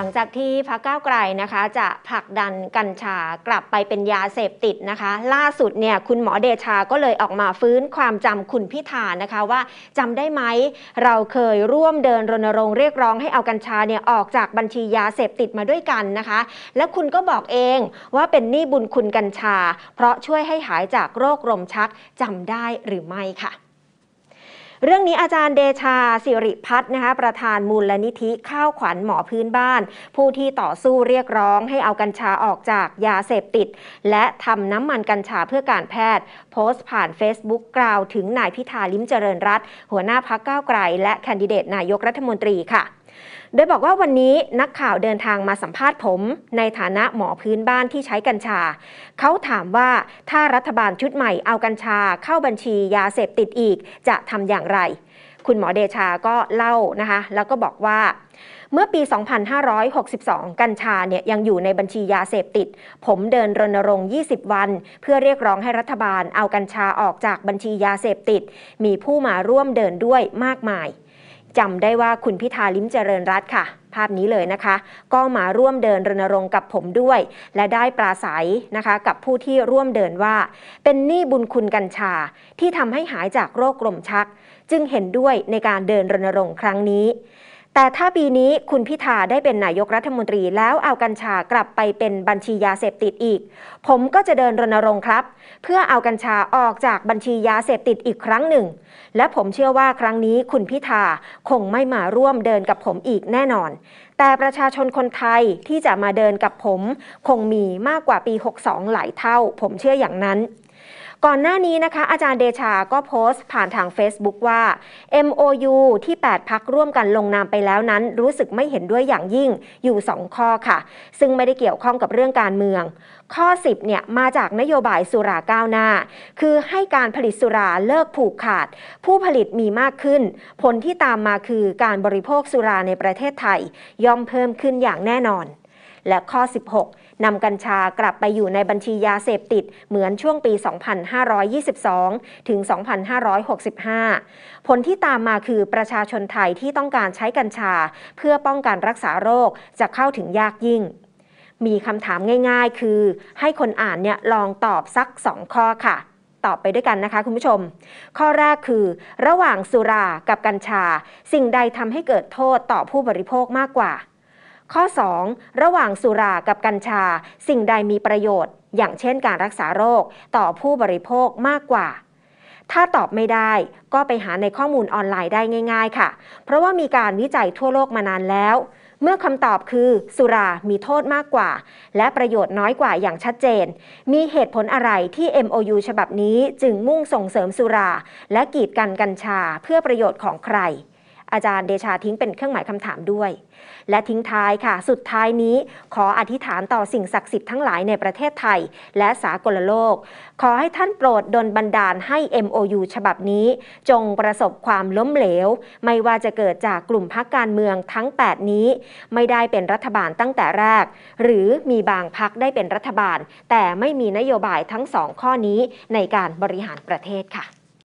ลังจากที่พรรคก้าวไกลนะคะจะผลักดันกัญชากลับไปเป็นยาเสพติดนะคะ ล่าสุดเนี่ยคุณหมอเดชาก็เลยออกมาฟื้นความจำคุณพิธานะคะว่าจำได้ไหมเราเคยร่วมเดินรณรงค์เรียกร้องให้เอากัญชาเนี่ยออกจากบัญชียาเสพติดมาด้วยกันนะคะ และคุณก็บอกเองว่าเป็นหนี้บุญคุณกัญชา เพราะช่วยให้หายจากโรคลมชักจำได้หรือไม่ค่ะเรื่องนี้อาจารย์เดชาสิริพัฒน์นะคะประธานมูลลนิธิข้าวขวัญหมอพื้นบ้าน ผู้ที่ต่อสู้เรียกร้องให้เอากัญชาออกจากยาเสพติด และทำน้ำมันกัญชาเพื่อการแพทย์ โพสต์ผ่าน Facebook กล่าวถึงนายพิธาลิ้มเจริญรัตหัวหน้าพักก้าวไกล และแคนดิเดตนายกรัฐมนตรีค่ะโดยบอกว่าวันนี้นักข่าวเดินทางมาสัมภาษณ์ผม ในฐานะหมอพื้นบ้านที่ใช้กัญชาเขาถามว่าถ้ารัฐบาลชุดใหม่เอากัญชาเข้าบัญชียาเสพติดอีกจะทำอย่างไร คุณหมอเดชาก็เล่านะคะแล้วก็บอกว่า เมื่อปี 2562 กัญชาเนี่ยยังอยู่ในบัญชียาเสพติด ผมเดินรณรงค์ 20 วัน เพื่อเรียกร้องให้รัฐบาลเอากัญชาออกจากบัญชียาเสพติด มีผู้มาร่วมเดินด้วยมากมายจำได้ว่าคุณพิธาลิมเจริญรัตค่ะ ภาพนี้เลยนะคะ ก็มาร่วมเดินรณรงค์กับผมด้วย และได้ปราศัยนะคะกับผู้ที่ร่วมเดินว่า เป็นหนี้บุญคุณกัญชาที่ทำให้หายจากโรคลมชัก จึงเห็นด้วยในการเดินรณรงค์ครั้งนี้แต่ถ้าปีนี้คุณพิธาได้เป็นนายกรัฐมนตรีแล้วเอากัญชากลับไปเป็นบัญชียาเสพติดอีก ผมก็จะเดินรณรงค์ครับ เพื่อเอากัญชาออกจากบัญชียาเสพติดอีกครั้งหนึ่ง และผมเชื่อว่าครั้งนี้คุณพิธาคงไม่มาร่วมเดินกับผมอีกแน่นอน แต่ประชาชนคนไทยที่จะมาเดินกับผมคงมีมากกว่าปี62 หลายเท่าผมเชื่ออย่างนั้นก่อนหน้านี้นะคะอาจารย์เดชาก็โพสต์ผ่านทาง Facebook ว่า MOU ที่ 8พักร่วมกันลงนามไปแล้วนั้น รู้สึกไม่เห็นด้วยอย่างยิ่งอยู่ 2 ข้อค่ะ ซึ่งไม่ได้เกี่ยวข้องกับเรื่องการเมือง ข้อ 10เนี่ยมาจากนโยบายสุราก้าวหน้า คือให้การผลิตสุราเลิกผูกขาด ผู้ผลิตมีมากขึ้น ผลที่ตามมาคือการบริโภคสุราในประเทศไทย ย่อมเพิ่มขึ้นอย่างแน่นอนและข้อ 16 นำกัญชากลับไปอยู่ในบัญชียาเสพติดเหมือนช่วงปี 2522 ถึง 2565 ผลที่ตามมาคือประชาชนไทยที่ต้องการใช้กัญชา เพื่อป้องกันรรักษาโรคจะเข้าถึงยากยิ่ง มีคำถามง่ายๆ คือ ให้คนอ่านเนี่ยลองตอบสัก 2 ข้อค่ะตอบไปด้วยกันนะคะคุณผู้ชม ข้อแรกคือ ระหว่างสุรากับกัญชา สิ่งใดทำให้เกิดโทษต่อผู้บริโภคมากกว่าข้อ 2. ระหว่างสุรากับกัญชา สิ่งใดมีประโยชน์ อย่างเช่นการรักษาโรคต่อผู้บริโภคมากกว่า ถ้าตอบไม่ได้ก็ไปหาในข้อมูลออนไลน์ได้ง่ายๆค่ะ เพราะว่ามีการวิจัยทั่วโลกมานานแล้ว เมื่อคำตอบคือสุรามีโทษมากกว่า และประโยชน์น้อยกว่าอย่างชัดเจน มีเหตุผลอะไรที่ MOU ฉบับนี้จึงมุ่งส่งเสริมสุรา และกีดกันกัญชาเพื่อประโยชน์ของใครอาจารย์เดชาทิ้งเป็นเครื่องหมายคำถามด้วย และทิ้งท้ายค่ะ สุดท้ายนี้ ขออธิษฐานต่อสิ่งศักดิ์สิทธิ์ทั้งหลายในประเทศไทย และสากลโลก ขอให้ท่านโปรดดลบันดาลให้ MOU ฉบับนี้ จงประสบความล้มเหลว ไม่ว่าจะเกิดจากกลุ่มพักการเมืองทั้ง 8 นี้ ไม่ได้เป็นรัฐบาลตั้งแต่แรก หรือมีบางพักได้เป็นรัฐบาล แต่ไม่มีนโยบายทั้งสองข้อนี้ในการบริหารประเทศค่ะ